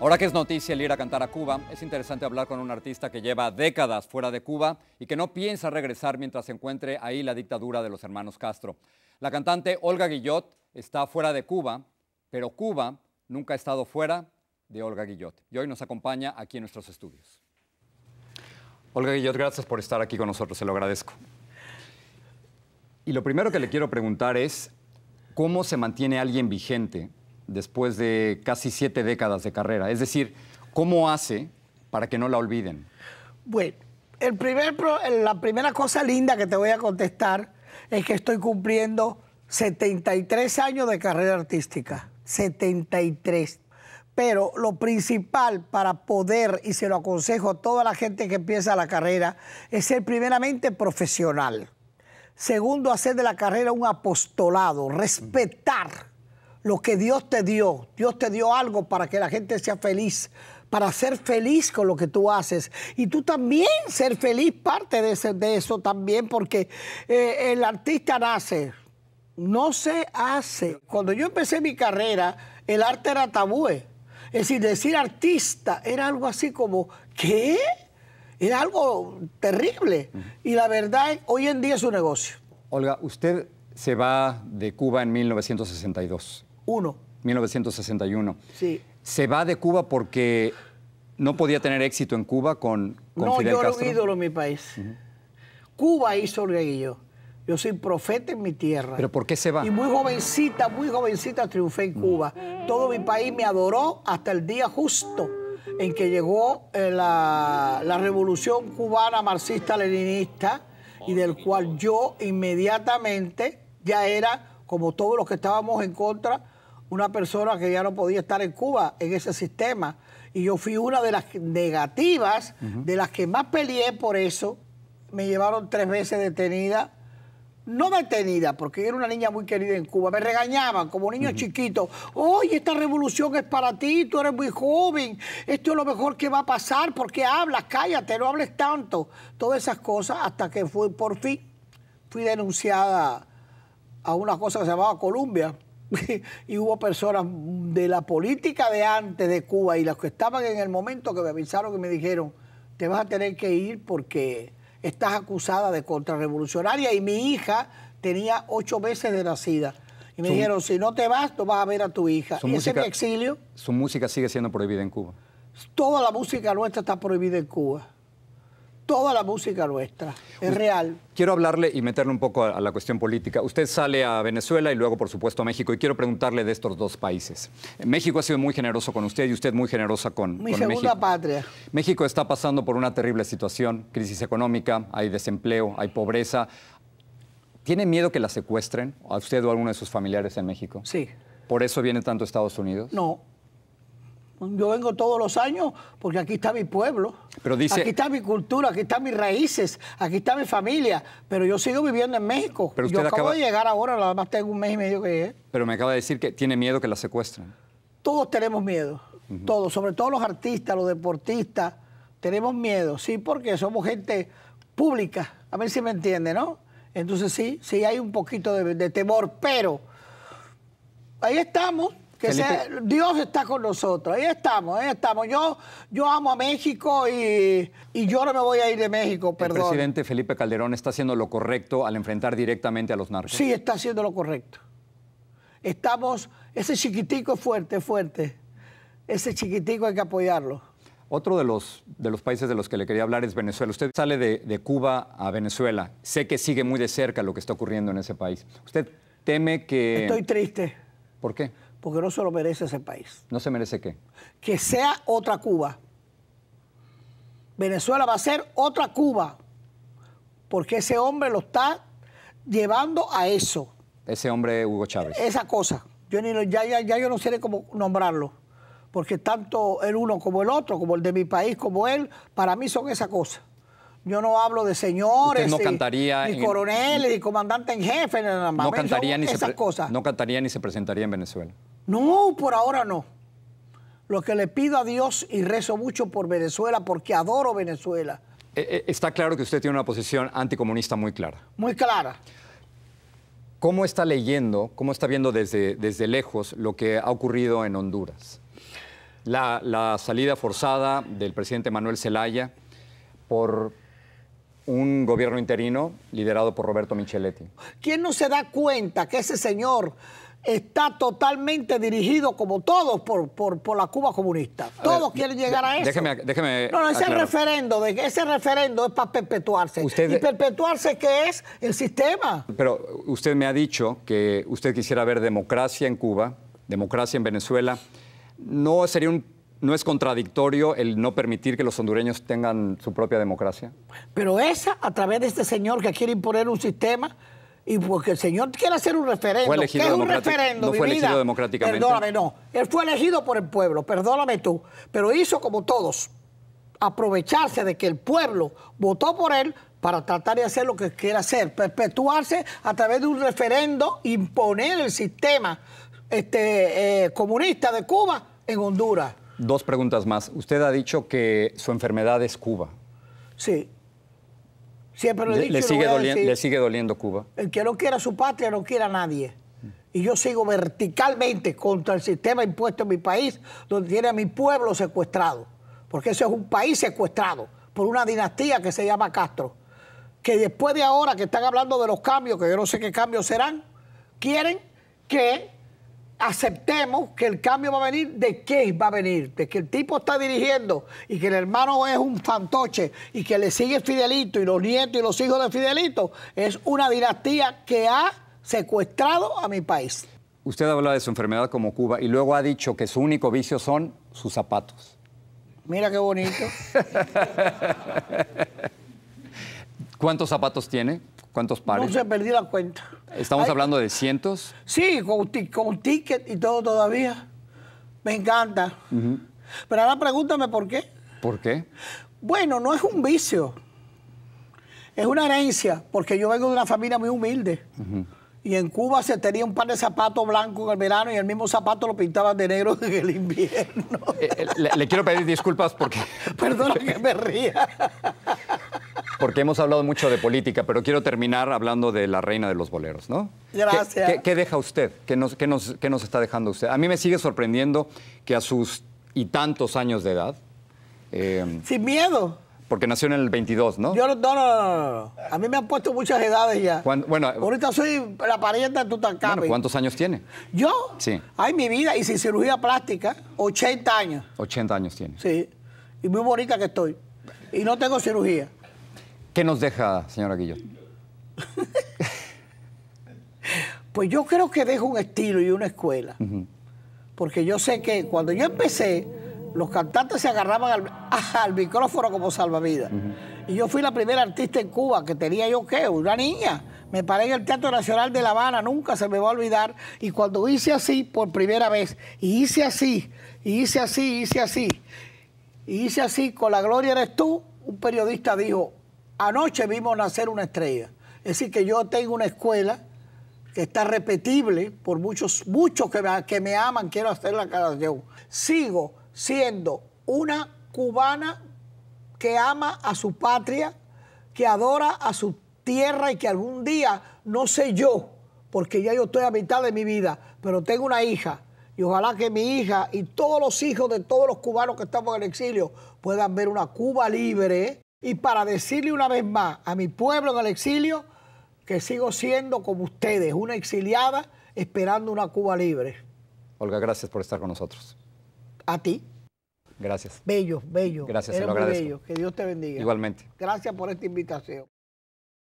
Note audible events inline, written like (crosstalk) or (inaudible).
Ahora que es noticia el ir a cantar a Cuba, es interesante hablar con un artista que lleva décadas fuera de Cuba y que no piensa regresar mientras se encuentre ahí la dictadura de los hermanos Castro. La cantante Olga Guillot está fuera de Cuba, pero Cuba nunca ha estado fuera de Olga Guillot. Y hoy nos acompaña aquí en nuestros estudios. Olga Guillot, gracias por estar aquí con nosotros, se lo agradezco. Y lo primero que le quiero preguntar es, ¿cómo se mantiene alguien vigente después de casi siete décadas de carrera? Es decir, ¿cómo hace para que no la olviden? Bueno, la primera cosa linda que te voy a contestar es que estoy cumpliendo 73 años de carrera artística. 73. Pero lo principal para poder, y se lo aconsejo a toda la gente que empieza la carrera, es ser primeramente profesional. Segundo, hacer de la carrera un apostolado, respetar lo que Dios te dio. Dios te dio algo para que la gente sea feliz, para ser feliz con lo que tú haces. Y tú también ser feliz parte de, ese, de eso también, porque eh, el artista nace, no se hace. Cuando yo empecé mi carrera, el arte era tabú. Es decir, decir artista era algo así como, ¿qué? Era algo terrible. Y la verdad, hoy en día es un negocio. Olga, usted se va de Cuba en 1962. Uno. 1961. Sí. Se va de Cuba porque no podía tener éxito en Cuba con, con no, Fidel Castro. No, yo era un ídolo en mi país. Cuba hizo orgullo. Yo soy profeta en mi tierra. ¿Pero por qué se va? Y muy jovencita, muy jovencita triunfé en Cuba. Todo mi país me adoró hasta el día justo en que llegó eh, la, la, revolución cubana marxista-leninista y del cual yo inmediatamente ya era, como todos los que estábamos en contra, una persona que ya no podía estar en Cuba en ese sistema. Y yo fui una de las negativas, de las que más peleé por eso. Me llevaron tres veces detenida. No detenida, porque yo era una niña muy querida en Cuba. Me regañaban como niño chiquito. Oye, esta revolución es para ti, tú eres muy joven. Esto es lo mejor que va a pasar. ¿Por qué hablas? Cállate, no hables tanto. Todas esas cosas hasta que fue, por fin fui denunciada a una cosa que se llamaba Colombia (laughs) y hubo personas de la política de antes de Cuba y las que estaban en el momento que me avisaron que me dijeron, te vas a tener que ir porque estás acusada de contrarrevolucionaria y mi hija tenía ocho meses de nacida. Y me dijeron, si no te vas, no vas a ver a tu hija. ese exilio? Su música sigue siendo prohibida en Cuba. Toda la música nuestra está prohibida en Cuba toda la música nuestra. Es real. Quiero hablarle y meterle un poco a, la cuestión política. Usted sale a Venezuela y luego, por supuesto, a México. Y quiero preguntarle de estos dos países. Eh, México ha sido muy generoso con usted y usted muy generosa con, Mi segunda patria. México está pasando por una terrible situación, crisis económica, hay desempleo, hay pobreza. ¿Tiene miedo que la secuestren a usted o a alguno de sus familiares en México? Sí. ¿Por eso viene tanto a Estados Unidos? No, yo vengo todos los años porque aquí está mi pueblo, pero dice... aquí está mi cultura, aquí están mis raíces, aquí está mi familia, pero yo sigo viviendo en México. Pero yo acabo de llegar ahora, nada más tengo un mes y medio que llegué. Pero me acaba de decir que tiene miedo que la secuestren. Todos tenemos miedo, todos, sobre todo los artistas, los deportistas, tenemos miedo, sí, porque somos gente pública, a ver si me entiende, ¿no? Entonces sí, sí hay un poquito de temor, pero ahí estamos, que Dios está con nosotros, ahí estamos, ahí estamos. Yo, yo amo a México y, yo no me voy a ir de México, perdón. El presidente Felipe Calderón está haciendo lo correcto al enfrentar directamente a los narcos. Sí, está haciendo lo correcto. Estamos, ese chiquitico es fuerte, fuerte. Ese chiquitico hay que apoyarlo. Otro de los, de los países de los que le quería hablar es Venezuela. Usted sale de, de Cuba a Venezuela. Sé que sigue muy de cerca lo que está ocurriendo en ese país. ¿Usted teme que... Estoy triste. ¿Por qué? porque no se lo merece ese país. ¿No se merece qué? Que sea otra Cuba. Venezuela va a ser otra Cuba, porque ese hombre lo está llevando a eso. Ese hombre Hugo Chávez. Esa cosa. Yo ni, ya, ya, yo no sé cómo nombrarlo, porque tanto el uno como el otro, como el de mi país, como él, para mí son esa cosa. Yo no hablo de señores, no cantaría ni, ni coroneles, ni comandante en jefe, nada más. no cantaría ni se presentaría en Venezuela. No, por ahora no. Lo que le pido a Dios y rezo mucho por Venezuela porque adoro Venezuela. Eh, eh, está claro que usted tiene una posición anticomunista muy clara. Muy clara. ¿Cómo está leyendo, cómo está viendo desde, desde lejos lo que ha ocurrido en Honduras? La, la salida forzada del presidente Manuel Zelaya por un gobierno interino liderado por Roberto Micheletti. ¿Quién no se da cuenta que ese señor está totalmente dirigido, como todos, por, la Cuba comunista. todos quieren llegar a eso. Déjeme, déjeme no, ese referendo, ese referendo es para perpetuarse. ¿Y perpetuarse qué es? El sistema. Pero usted me ha dicho que usted quisiera ver democracia en Cuba, democracia en Venezuela. ¿No sería un ¿No es contradictorio el no permitir que los hondureños tengan su propia democracia? Pero esa, a través de este señor que quiere imponer un sistema y porque el señor quiere hacer un referendo. Fue elegido No fue elegido democráticamente. Perdóname, no. Él fue elegido por el pueblo, perdóname tú. Pero hizo como todos, aprovecharse de que el pueblo votó por él para tratar de hacer lo que quiere hacer, perpetuarse a través de un referendo, imponer el sistema este, eh, comunista de Cuba en Honduras. Dos preguntas más. Usted ha dicho que su enfermedad es Cuba. Sí. Siempre lo le, sigue doliendo, le sigue doliendo Cuba. El que no quiera su patria no quiera a nadie. Y yo sigo verticalmente contra el sistema impuesto en mi país, donde tiene a mi pueblo secuestrado. Porque ese es un país secuestrado por una dinastía que se llama Castro. Que después de ahora que están hablando de los cambios, que yo no sé qué cambios serán, quieren que aceptemos que el cambio va a venir de qué va a venir, de que el tipo está dirigiendo y que el hermano es un fantoche y que le sigue Fidelito y los nietos y los hijos de Fidelito, es una dinastía que ha secuestrado a mi país. Usted habla de su enfermedad como Cuba y luego ha dicho que su único vicio son sus zapatos. Mira qué bonito. (laughs) ¿Cuántos zapatos tiene? ¿Cuántos pares? No se perdí la cuenta. ¿Estamos hablando de cientos? Sí, con, ticket y todo todavía. Me encanta. Pero ahora pregúntame por qué. ¿Por qué? Bueno, no es un vicio. Es una herencia, porque yo vengo de una familia muy humilde. Y en Cuba se tenía un par de zapatos blancos en el verano y el mismo zapato lo pintaban de negro (laughs) en el invierno. Eh, eh, le, quiero pedir disculpas porque... (laughs) Perdón, que me ría porque hemos hablado mucho de política, pero quiero terminar hablando de la reina de los boleros, ¿no? Gracias. ¿Qué, deja usted? ¿Qué nos, nos, nos está dejando usted? A mí me sigue sorprendiendo que a sus y tantos años de edad... Eh, sin miedo. Porque nació en el 22, ¿no? Yo no, no, A mí me han puesto muchas edades ya. Bueno, Ahorita soy la parienta de Tutankamón. Bueno, ¿Cuántos años tiene? Yo. Sí. Ay, mi vida, y sin cirugía plástica, 80 años. 80 años tiene. Sí. Y muy bonita que estoy. Y no tengo cirugía. ¿Qué nos deja, señora Guillot? pues yo creo que deja un estilo y una escuela. Porque yo sé que cuando yo empecé, los cantantes se agarraban al, (laughs) micrófono como salvavidas. Y yo fui la primera artista en Cuba que tenía yo ¿qué? una niña. Me paré en el Teatro Nacional de La Habana, nunca se me va a olvidar. Y cuando hice así por primera vez, y hice así, y hice así, y hice así, y hice así, con la gloria eres tú, un periodista dijo, Anoche vimos nacer una estrella. Es decir, que yo tengo una escuela que está repetible por muchos, muchos que me, que me aman, quiero hacer la canción. Sigo siendo una cubana que ama a su patria, que adora a su tierra y que algún día, no sé yo, porque ya yo estoy a mitad de mi vida, pero tengo una hija y ojalá que mi hija y todos los hijos de todos los cubanos que estamos en el exilio puedan ver una Cuba libre, y para decirle una vez más a mi pueblo en el exilio que sigo siendo como ustedes, una exiliada esperando una Cuba libre. Olga, gracias por estar con nosotros. A ti. Gracias. Bello, bello. Gracias, lo agradezco. Que Dios te bendiga. Igualmente. Gracias por esta invitación.